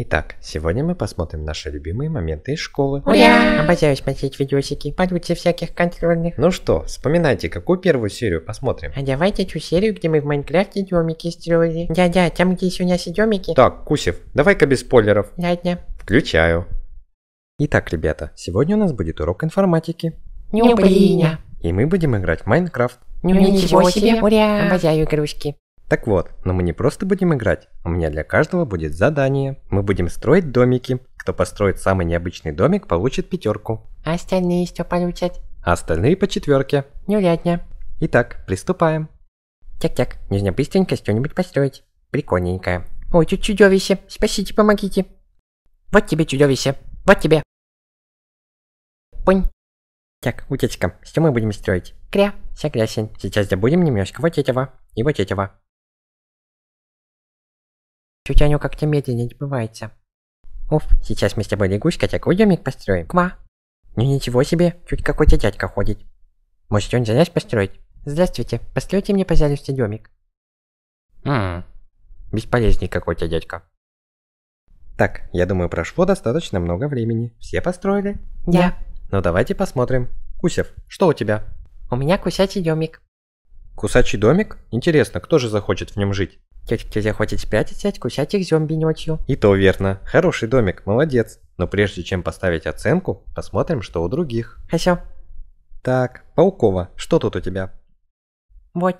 Итак, сегодня мы посмотрим наши любимые моменты из школы. Ура! Обожаю смотреть видосики, получше всяких контрольных. Ну что, вспоминайте, какую первую серию посмотрим? А давайте ту серию, где мы в Майнкрафте домики строили. Да-да, там здесь у нас и домики. Так, Кусев, давай-ка без спойлеров. Ладно. Включаю. Итак, ребята, сегодня у нас будет урок информатики. Не Нюблиня. И мы будем играть в Майнкрафт. Ну, ничего себе, ура! Обожаю игрушки. Так вот, но мы не просто будем играть, у меня для каждого будет задание. Мы будем строить домики. Кто построит самый необычный домик, получит пятерку. А остальные что получат? А остальные по четверке. Неурядня. Итак, приступаем. Тяк-тяк, нужно быстренько что-нибудь построить. Прикольненькое. Ой, тут чудовище, спасите, помогите. Вот тебе чудовище, вот тебе. Пынь. Так, утечка, что мы будем строить? Кря, вся согласен. Сейчас добудем немножко вот этого и вот этого. Чуть Аню как-то медленнее не бывайте. Уф, сейчас мы с тобой лягушка такой домик построим. Ква. Ну ничего себе, чуть какой-то дядька ходит. Может он залезть построить? Здравствуйте, постройте мне, пожалуйста, домик. Ммм, бесполезный какой-то дядька. Так, я думаю, прошло достаточно много времени. Все построили? Да. Ну давайте посмотрим. Кусев, что у тебя? У меня кусячий домик. Кусачий домик? Интересно, кто же захочет в нем жить? Те, кто захочет спрятаться кусать их зомби ночью. И то верно. Хороший домик, молодец. Но прежде чем поставить оценку, посмотрим, что у других. Хорошо. Так, Паукова, что тут у тебя? Вот.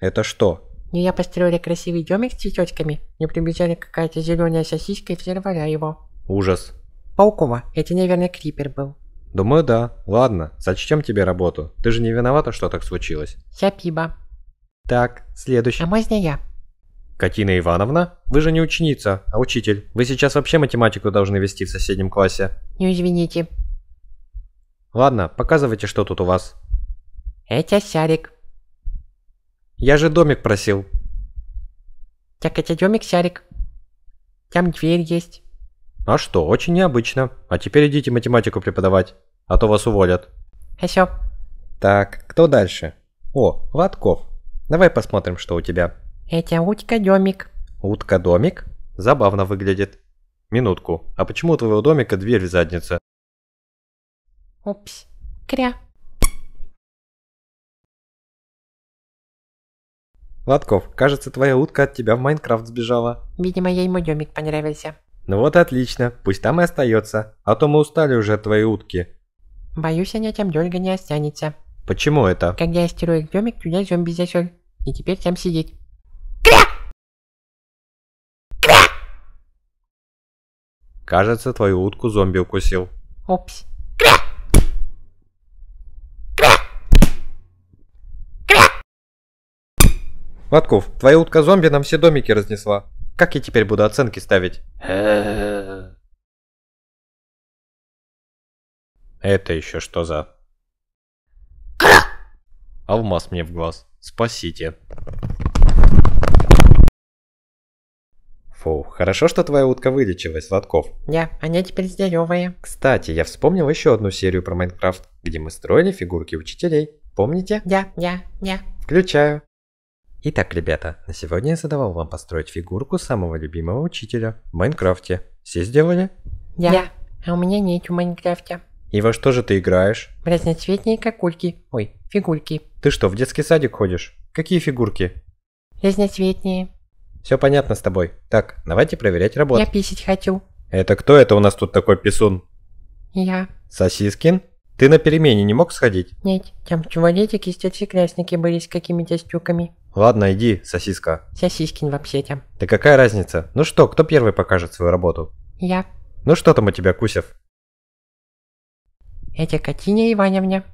Это что? Ну я построила красивый домик с цветочками. Мне прибежали какая-то зеленая сосиска и взорвала его. Ужас. Паукова, это, наверное, крипер был. «Думаю, да. Ладно, зачтем тебе работу. Ты же не виновата, что так случилось». «Спасибо». «Так, следующий». «А можно я?» «Катина Ивановна, вы же не ученица, а учитель. Вы сейчас вообще математику должны вести в соседнем классе». «Не ну, извините». «Ладно, показывайте, что тут у вас». «Это шарик». «Я же домик просил». «Так это домик шарик. Там дверь есть». А что, очень необычно. А теперь идите математику преподавать, а то вас уволят. Хорошо. Так, кто дальше? О, Лотков. Давай посмотрим, что у тебя. Это утка-домик. Утка-домик? Забавно выглядит. Минутку, а почему у твоего домика дверь в заднице? Упс, кря. Лотков, кажется, твоя утка от тебя в Майнкрафт сбежала. Видимо, ей мой домик понравился. «Ну вот отлично, пусть там и остается, а то мы устали уже от твоей утки». «Боюсь, Аня там долго не останется». «Почему это?» «Когда я строю домик, туда зомби засел, и теперь там сидит». «Кря! Кря!» «Кажется, твою утку зомби укусил». «Опс». «Кря! Кря! Кря!» «Лотков, твоя утка-зомби нам все домики разнесла». Как я теперь буду оценки ставить? Это еще что за... Алмаз мне в глаз. Спасите. Фу, хорошо, что твоя утка вылечилась, Лотков. Да, они теперь здоровые. Кстати, я вспомнил еще одну серию про Майнкрафт, где мы строили фигурки учителей. Помните? Да, да, да. Включаю. Итак, ребята, на сегодня я задавал вам построить фигурку самого любимого учителя в Майнкрафте. Все сделали? Я. я. А у меня нет в Майнкрафте. И во что же ты играешь? В разноцветные кокульки. Ой, фигурки. Ты что, в детский садик ходишь? Какие фигурки? Разноцветные. Все понятно с тобой. Так, давайте проверять работу. Я писать хочу. Это кто это у нас тут такой писун? Я. Сосискин? Ты на перемене не мог сходить? Нет, там в туалете кисточекрасники были с какими-то стюками. Ладно, иди, сосиска. Сосискин вообще-то. Да какая разница? Ну что, кто первый покажет свою работу? Я. Ну что там у тебя, Кусев? Это Катиня Ивановна.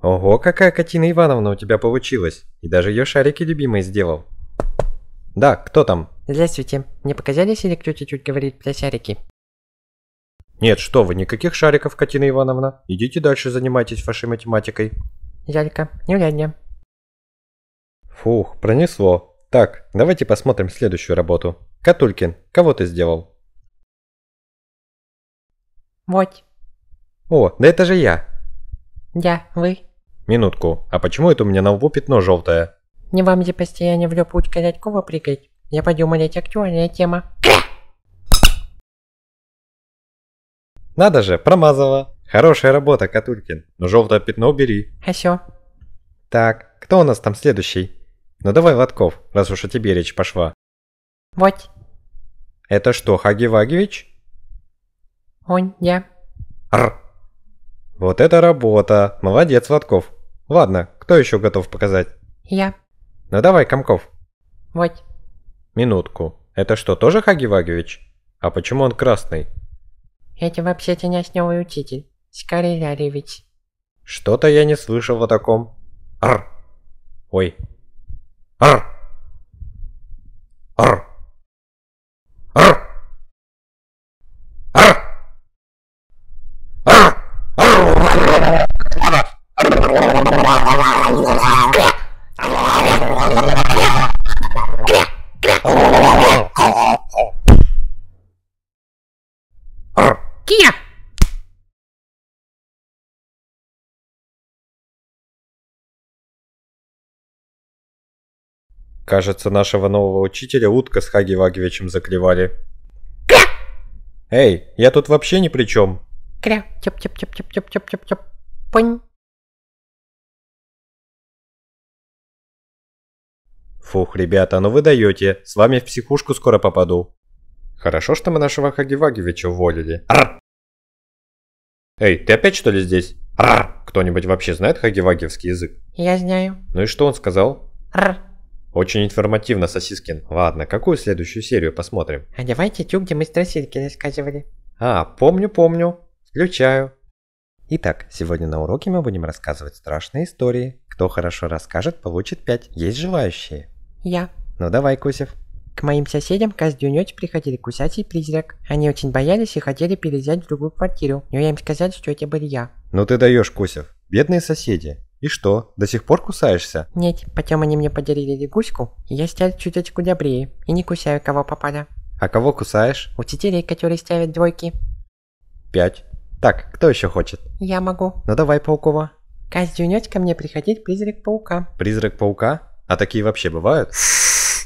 Ого, какая Катина Ивановна у тебя получилась. И даже ее шарики любимые сделал. Да, кто там? Здравствуйте. Не показались или кто чуть-чуть говорит про шарики? Нет, что вы, никаких шариков, Катина Ивановна. Идите дальше занимайтесь вашей математикой. Залька, неурядня. Фух, пронесло. Так, давайте посмотрим следующую работу. Катулькин, кого ты сделал? Вот. О, да это же я. Я, вы. Минутку, а почему это у меня на лбу пятно желтое? Не вам за постоянно в лёпуть Козятькова прыгать. Я подумал, это актуальная тема. Надо же, промазала. Хорошая работа, Катулькин. Но желтое пятно убери. Хорошо. А так, кто у нас там следующий? Ну давай, Лотков, раз уж о тебе речь пошла. Вот. Это что, Хаги Вагевич? Он, я. Р. Вот это работа. Молодец, Лотков. Ладно, кто еще готов показать? Я. Ну давай, Комков. Вот. Минутку. Это что, тоже Хаги Вагевич? А почему он красный? Это вообще-то не основной учитель. Скорее, Ларевич. Что-то я не слышал о таком. Р. Ой, Arr! Arr! Кажется, нашего нового учителя утка с Хаги Вагевичем заклевали. Кря! Эй, я тут вообще ни при чем. Кря, тяп тяп тяп тяп тяп тяп тяп тяп Понь. Фух, ребята, ну вы даете. С вами в психушку скоро попаду. Хорошо, что мы нашего Хаги Вагевича уволили. Арр! Эй, ты опять что ли здесь? Арр! Кто-нибудь вообще знает хагивагевский язык? Я знаю. Ну и что он сказал? Арр! Очень информативно, Сосискин. Ладно, какую следующую серию посмотрим? А давайте тю, где мы с страсильки рассказывали. А, помню, помню. Включаю. Итак, сегодня на уроке мы будем рассказывать страшные истории. Кто хорошо расскажет, получит 5. Есть желающие? Я. Ну давай, Кусев. К моим соседям каждую ночь приходили кусать и призрак. Они очень боялись и хотели переезжать в другую квартиру, но я им сказал, что это был я. Ну ты даешь, Кусев. Бедные соседи. «И что, до сих пор кусаешься?» «Нет, потом они мне поделили лягуську, и я стал чуточку добрее, и не кусаю кого попали. «А кого кусаешь?» «Учителей, которые ставят двойки». «Пять». «Так, кто еще хочет?» «Я могу». «Ну давай, Паукова». «Каждую ночь ко мне приходить призрак паука». «Призрак паука? А такие вообще бывают?»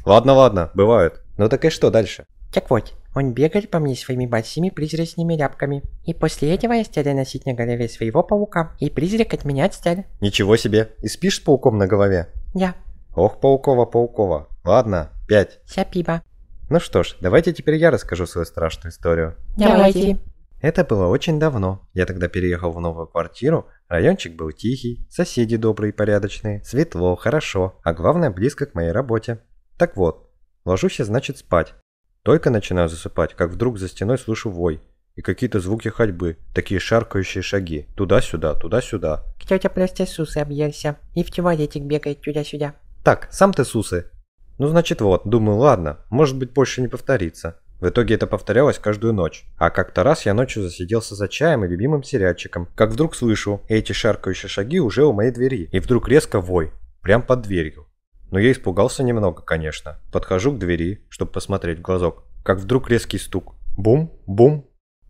«Ладно, ладно, бывают. Ну так и что дальше?» «Так вот, он бегает по мне своими большими призрачными ляпками. И после этого я стали носить на голове своего паука. И призрак от меня отстали. Ничего себе. И спишь с пауком на голове? Я. Ох, Паукова-Паукова. Ладно, пять. Вся пиба. Ну что ж, давайте теперь я расскажу свою страшную историю. Давайте. Это было очень давно. Я тогда переехал в новую квартиру, райончик был тихий, соседи добрые и порядочные, светло, хорошо, а главное близко к моей работе. Так вот, ложусь я значит спать, только начинаю засыпать, как вдруг за стеной слышу вой и какие-то звуки ходьбы, такие шаркающие шаги, туда-сюда, туда-сюда. К Тетя Пластя Сусы объелся, и в туалетик бегает туда-сюда. Так, сам ты Сусы. Ну значит вот, думаю, ладно, может быть больше не повторится. В итоге это повторялось каждую ночь. А как-то раз я ночью засиделся за чаем и любимым сериальчиком, как вдруг слышу эти шаркающие шаги уже у моей двери, и вдруг резко вой, прям под дверью. Но я испугался немного, конечно. Подхожу к двери, чтобы посмотреть в глазок. Как вдруг резкий стук. Бум, бум.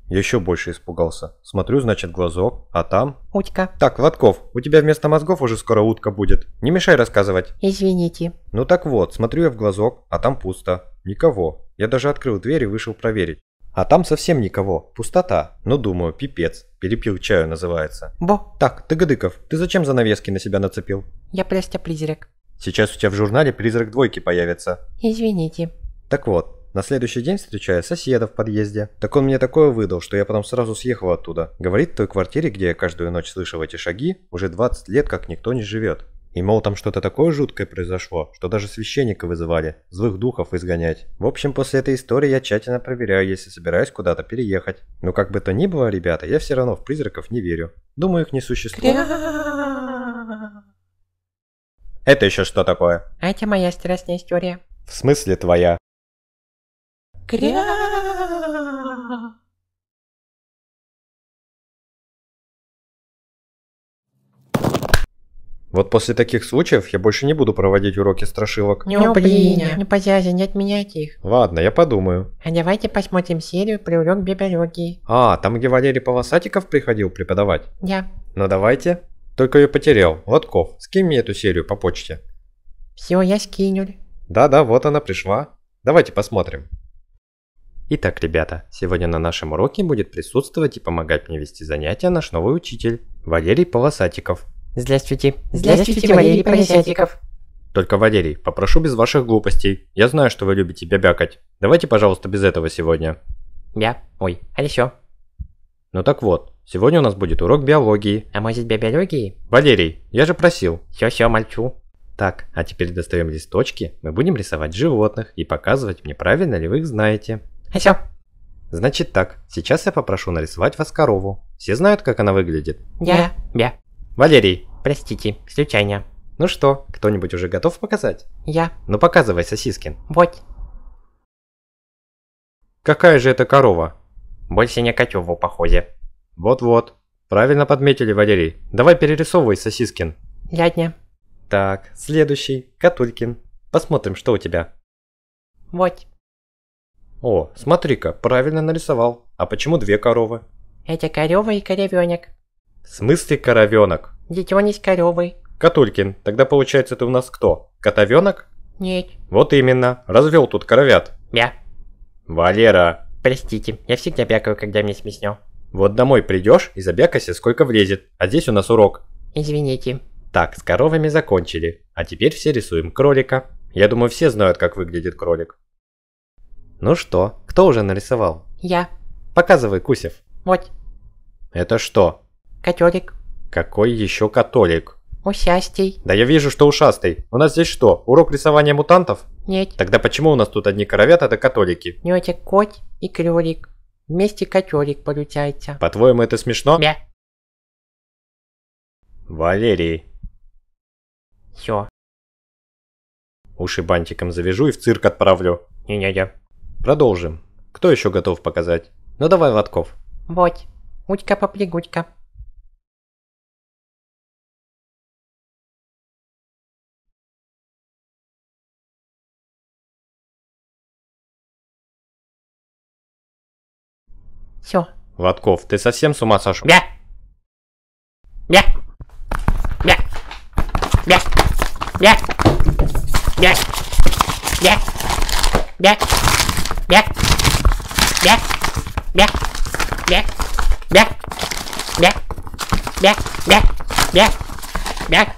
Я еще больше испугался. Смотрю, значит, глазок, а там... Утка. Так, Лотков, у тебя вместо мозгов уже скоро утка будет. Не мешай рассказывать. Извините. Ну так вот, смотрю я в глазок, а там пусто. Никого. Я даже открыл дверь и вышел проверить. А там совсем никого. Пустота. Ну, думаю, пипец. Перепил чаю называется. Бо. Так, ты Гадыков, ты зачем занавески на себя нацепил? Я Престя призрак. Сейчас у тебя в журнале призрак двойки появится. Извините. Так вот, на следующий день встречая соседа в подъезде. Так он мне такое выдал, что я потом сразу съехал оттуда. Говорит, в той квартире, где я каждую ночь слышал эти шаги, уже 20 лет как никто не живет. И мол, там что-то такое жуткое произошло, что даже священника вызывали, злых духов изгонять. В общем, после этой истории я тщательно проверяю, если собираюсь куда-то переехать. Но как бы то ни было, ребята, я все равно в призраков не верю. Думаю, их не существует. Это еще что такое? А это моя страстная история. В смысле твоя? Кря! Вот после таких случаев я больше не буду проводить уроки страшилок. Не ну, ну, блин, не ну, позязи, не отменяйте их. Ладно, я подумаю. А давайте посмотрим серию про урок библиологии. А, там где Валерий Полосатиков приходил преподавать? Я. Ну давайте. Только ее потерял. Лотков, скинь мне эту серию по почте. Все, я скинул. Да-да, вот она пришла. Давайте посмотрим. Итак, ребята, сегодня на нашем уроке будет присутствовать и помогать мне вести занятия наш новый учитель, Валерий Полосатиков. Здравствуйте. Здравствуйте, Валерий Полосатиков. Только, Валерий, попрошу без ваших глупостей. Я знаю, что вы любите бябякать. Давайте, пожалуйста, без этого сегодня. Я? Ой, а еще? Ну так вот, сегодня у нас будет урок биологии. А может биологии? Валерий, я же просил. Все-все, мальчу. Так, а теперь достаем листочки, мы будем рисовать животных и показывать мне, правильно ли вы их знаете. А Все. Значит так, сейчас я попрошу нарисовать вас корову. Все знают, как она выглядит? Я. Я. Валерий. Простите, случайно. Ну что, кто-нибудь уже готов показать? Я. Ну показывай, сосискин. Вот. Какая же это корова? Больше не качу в походе. Вот-вот. Правильно подметили, Валерий. Давай перерисовывай, Сосискин. Лядня. Так, следующий. Катулькин. Посмотрим, что у тебя. Вот. О, смотри-ка, правильно нарисовал. А почему две коровы? Это корова и коровёнок. В смысле коровёнок. Детеныш коровы. Катулькин, тогда получается ты у нас кто? Котовёнок? Нет. Вот именно, развел тут коровят. Я. Валера, Простите, я всегда бякаю, когда мне смешно. Вот домой придешь и забякайся сколько влезет, а здесь у нас урок. Извините. Так, с коровами закончили, а теперь все рисуем кролика. Я думаю, все знают, как выглядит кролик. Ну что, кто уже нарисовал? Я. Показывай, Кусев. Вот. Это что? Котелик. Какой еще католик? Усястей. Да я вижу, что ушастый. У нас здесь что, урок рисования мутантов? Нет. Тогда почему у нас тут одни коровята да католики? Нетя кот и кролик. Вместе котелик получается. По-твоему, это смешно? Да. Валерий. Все. Уши бантиком завяжу и в цирк отправлю. Не-не-не. Продолжим. Кто еще готов показать? Ну давай, Лотков. Вот. Утка-поплигутка. Все. Лотков, ты совсем с ума сошел? Бя! Бя! Бя! Бя! Бя! Бя! Бя! Бя! Бя! Бя! Бя! Бя! Бя! Бя! Бя! Бя! Бя! Бя!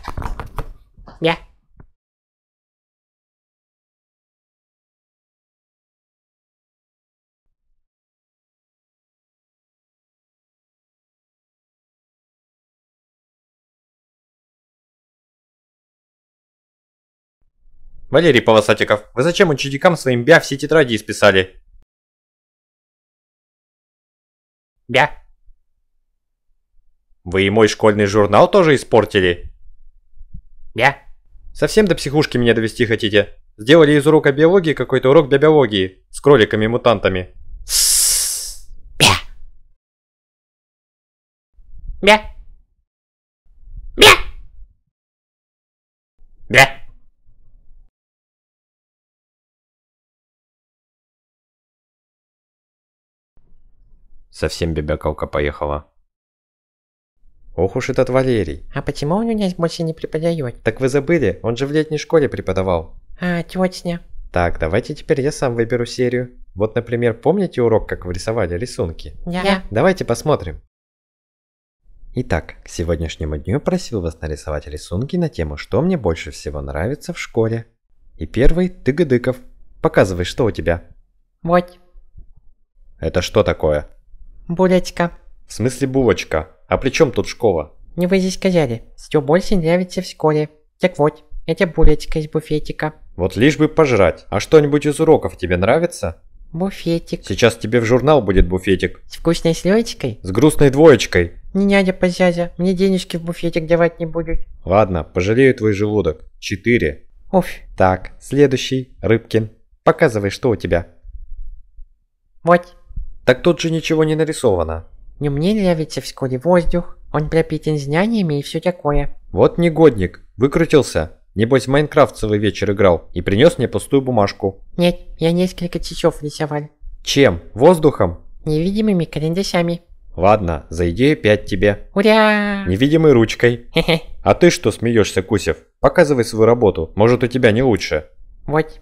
«Валерий Полосатиков, вы зачем ученикам своим бя все тетради исписали?» «Бя». «Вы и мой школьный журнал тоже испортили?» «Бя». «Совсем до психушки меня довести хотите? Сделали из урока биологии какой-то урок для биологии с кроликами-мутантами». «Бя». «Бя». «Бя». «Бя». Совсем бебякалка поехала. Ох уж этот Валерий. А почему он у меня больше не преподает? Так вы забыли, он же в летней школе преподавал. А, тетя. Так, давайте теперь я сам выберу серию. Вот, например, помните урок, как вы рисовали рисунки? Да. Yeah. Давайте посмотрим. Итак, к сегодняшнему дню просил вас нарисовать рисунки на тему «Что мне больше всего нравится в школе?» И первый – ты Гадыков, Показывай, что у тебя. Вот. Это что такое? Булечка. В смысле булочка? А при чем тут школа? Не вы здесь козяли. Все больше нравится вскоре. Так вот, это булочка из буфетика. Вот лишь бы пожрать. А что-нибудь из уроков тебе нравится? Буфетик. Сейчас тебе в журнал будет буфетик. С вкусной слоечкой? С грустной двоечкой. Не няня позязя, мне денежки в буфетик давать не будут. Ладно, пожалею твой желудок. Четыре. Оф. Так, следующий, Рыбкин. Показывай, что у тебя. Вот, так тут же ничего не нарисовано. Не ну, мне нравится вскоре воздух, он пропитан знаниями и все такое. Вот негодник, выкрутился. Небось, в Майнкрафт целый вечер играл и принес мне пустую бумажку. Нет, я несколько часов рисовал. Чем? Воздухом? Невидимыми карандашами. Ладно, за идею пять тебе. Ура! Невидимой ручкой. Хе-хе. А ты что смеешься, Кусев? Показывай свою работу, может у тебя не лучше. Вот.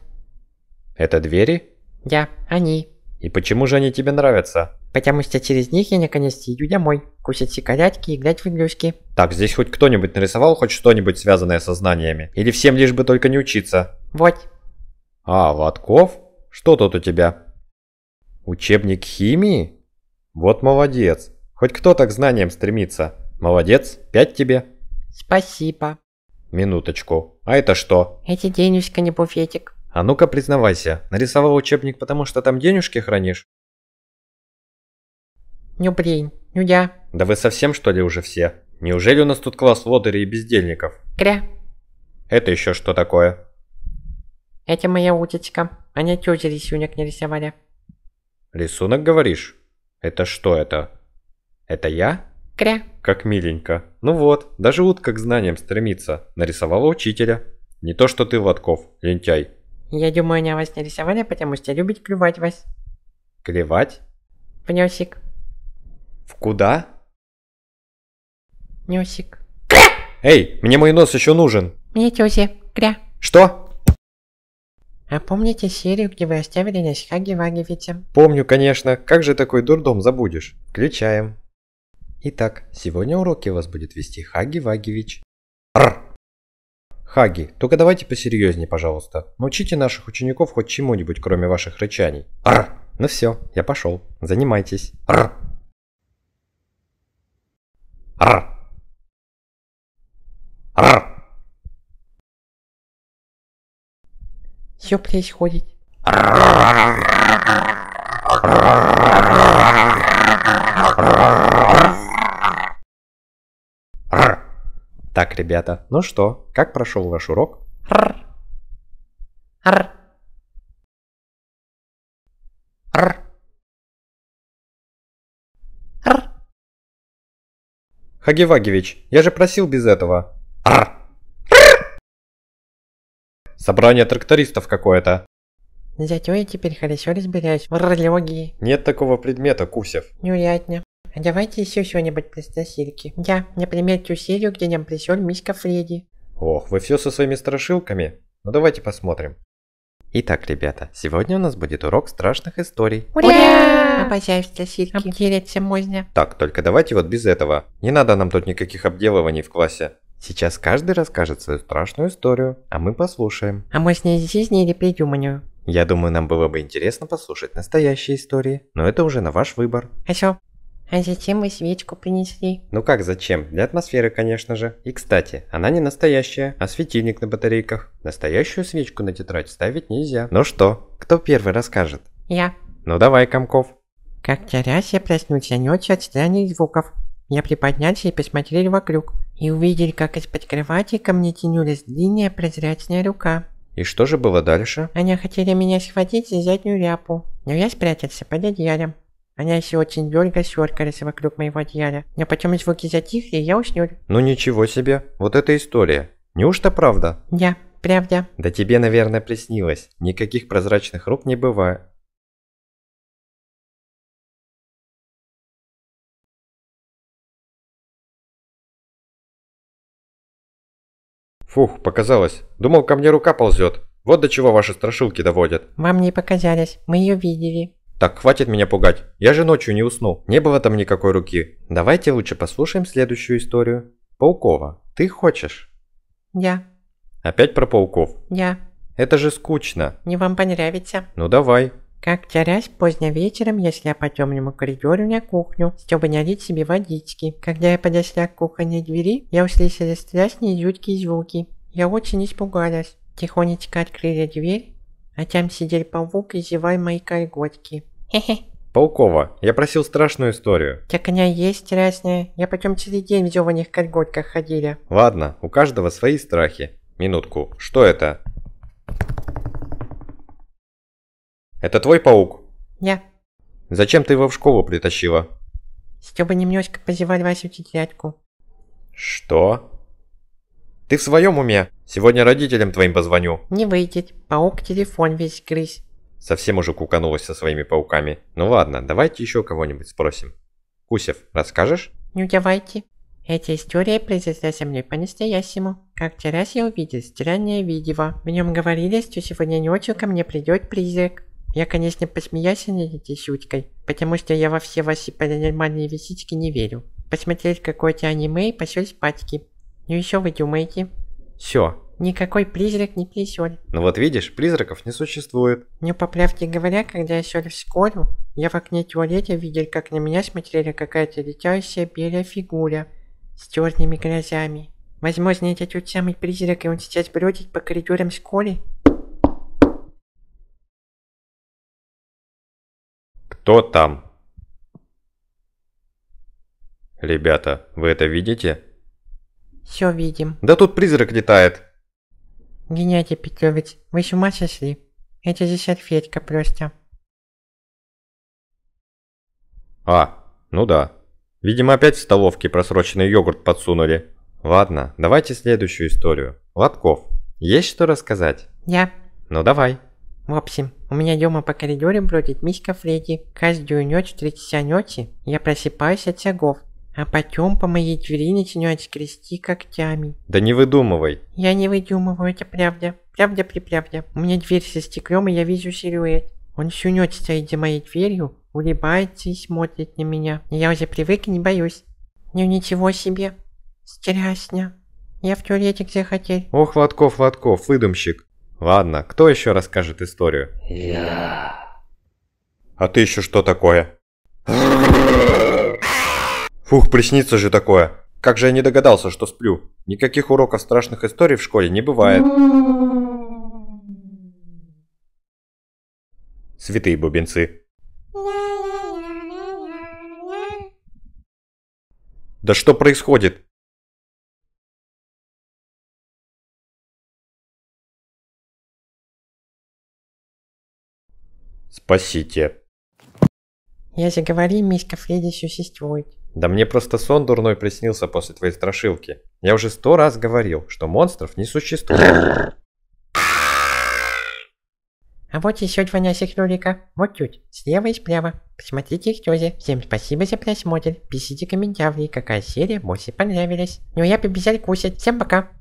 Это двери? Да, они. «И почему же они тебе нравятся?» «Потому что через них я наконец-то иду домой, кушать сигаретки и играть в игрушки». «Так, здесь хоть кто-нибудь нарисовал хоть что-нибудь связанное со знаниями? Или всем лишь бы только не учиться?» «Вот». «А, Лотков? Что тут у тебя?» «Учебник химии? Вот молодец. Хоть кто так к знаниям стремится. Молодец, пять тебе». «Спасибо». «Минуточку. А это что?» Эти денежка, не буфетик». А ну-ка признавайся, нарисовал учебник, потому что там денежки хранишь? Не ну, блин, ну я. Да вы совсем что ли уже все? Неужели у нас тут класс лодырей и бездельников? Кря. Это еще что такое? Это моя утечка. Они тетя рисунок не рисовали. Рисунок, говоришь? Это что это? Это я? Кря. Как миленько. Ну вот, даже утка к знаниям стремится. Нарисовала учителя. Не то что ты, Лотков, лентяй. Я думаю, на вас не рисовали, потому что любит клювать вас. Клевать? В носик. В куда? Носик. Кря! Эй, мне мой нос еще нужен. Мне тёзе. Кря. Что? А помните серию, где вы оставили на Схаге Вагевице? Помню, конечно. Как же такой дурдом забудешь? Включаем. Итак, сегодня уроки вас будет вести Хаги Вагевич. Хаги, только давайте посерьезнее, пожалуйста. Научите наших учеников хоть чему-нибудь, кроме ваших рычаний. Арр! Ну все, я пошел. Занимайтесь. Арр! Арр! Арр! Все происходит. Арр! ребята. Ну что, как прошел ваш урок? Р. Р. Р. Р. Хагевагевич, я же просил без этого. Р. Собрание трактористов какое-то. Зато я теперь хорошо разбираюсь в ролеогии. Нет такого предмета, Кусев. Неурядно. Давайте еще что-нибудь про страшилки. Я, например, ту серию, где нам пришел миска Фредди. Ох, вы все со своими страшилками. Ну давайте посмотрим. Итак, ребята, сегодня у нас будет урок страшных историй. Ура! Обожаю страшилки. Обделиться можно. Так, только давайте вот без этого. Не надо нам тут никаких обделываний в классе. Сейчас каждый расскажет свою страшную историю, а мы послушаем. А мы с ней из жизни или придуманную? Я думаю, нам было бы интересно послушать настоящие истории, но это уже на ваш выбор. Хорошо. А а зачем мы свечку принесли? Ну как зачем? Для атмосферы, конечно же. И кстати, она не настоящая, а светильник на батарейках. Настоящую свечку на тетрадь ставить нельзя. Ну что, кто первый расскажет? Я. Ну давай, Комков. Как терясь, я проснуться ночью от странных звуков. Я приподнялся и посмотрел вокруг. И увидел, как из-под кровати ко мне тянулась длинная прозрачная рука. И что же было дальше? Они хотели меня схватить за заднюю ляпу, но я спрятался под одеялом. Они Аняси очень долго сёркались вокруг моего одеяла, но потом звуки затихли, и я уснул. Ну ничего себе, вот эта история. Неужто правда? Да, правда. Да тебе, наверное, приснилось. Никаких прозрачных рук не бывает. Фух, показалось. Думал, ко мне рука ползет. Вот до чего ваши страшилки доводят. Вам не показались, мы ее видели. Так, хватит меня пугать. Я же ночью не усну. Не было там никакой руки. Давайте лучше послушаем следующую историю. Паукова, ты хочешь? Я. Опять про пауков? Я. Это же скучно. Не вам понравится. Ну давай. Как тярясь поздно вечером, я шла по темному коридору на кухню, чтобы налить себе водички. Когда я подошла к кухонной двери, я услышала страшные жуткие звуки. Я очень испугалась. Тихонечко открыли дверь, а там сидел паук и зевал мои колготки. Хе-хе. Паукова, я просил страшную историю. Так она есть страшная. Я потом целый день в зёваних колготках ходила. Ладно, у каждого свои страхи. Минутку, что это? Это твой паук? Я. Зачем ты его в школу притащила? Чтобы немножко позевать Васю тетрадку. Что? Ты в своем уме? Сегодня родителям твоим позвоню. Не выйдет. Паук телефон весь грызь. Совсем уже куканулась со своими пауками. Ну ладно, давайте еще кого-нибудь спросим. Кусев, расскажешь? Ну давайте. Эти истории произошли со мной по-настоящему. Как вчера я увидел странное видео. В нем говорили, что сегодня ночью ко мне придет призрак. Я, конечно, посмеялся над этой шуткой, потому что я во все ваши паранормальные висички не верю. Посмотреть какое-то аниме и пошел спать. Ну еще вы думаете? Все, Никакой призрак не писюль. Ну вот видишь, призраков не существует. Не ну, по правде говоря, когда я сел в школу, я в окне туалета видел, как на меня смотрели какая-то летящая белая фигура с черными глазами. Возможно, это тот самый призрак, и он сейчас бродит по коридорам школы? Кто там? Ребята, вы это видите? Все видим. Да тут призрак летает. Геннадий Петрович, вы с ума сошли? Это же серфетка просто. А, ну да. Видимо, опять в столовке просроченный йогурт подсунули. Ладно, давайте следующую историю. Лотков, есть что рассказать? Я. Ну давай. В общем, у меня дома по коридорам бродит миска Фредди. Каждую ночь в 30 ночи я просыпаюсь от шагов. А потом по моей двери начинают скрести когтями. Да не выдумывай. Я не выдумываю, это правда. правда при правде. У меня дверь со стеклом, и я вижу силуэт. Он сунет стоит за моей дверью, улыбается и смотрит на меня. Я уже привык и не боюсь. Ну ничего себе. Страшно. Я в туалете, где хотел. Ох, Лотков, Лотков, выдумщик. Ладно, кто еще расскажет историю? Я. А ты еще что такое? Фух, приснится же такое. Как же я не догадался, что сплю. Никаких уроков страшных историй в школе не бывает. Святые бубенцы. Да что происходит? Спасите. Я заговори, Миськов, едешь существовать. Да мне просто сон дурной приснился после твоей страшилки. Я уже сто раз говорил, что монстров не существует. А вот еще два нясих ролика. Вот тут, слева и справа. Посмотрите их тоже. Всем спасибо за просмотр. Пишите комментарии, какая серия больше понравилась. Ну а я побежал кусать. Всем пока.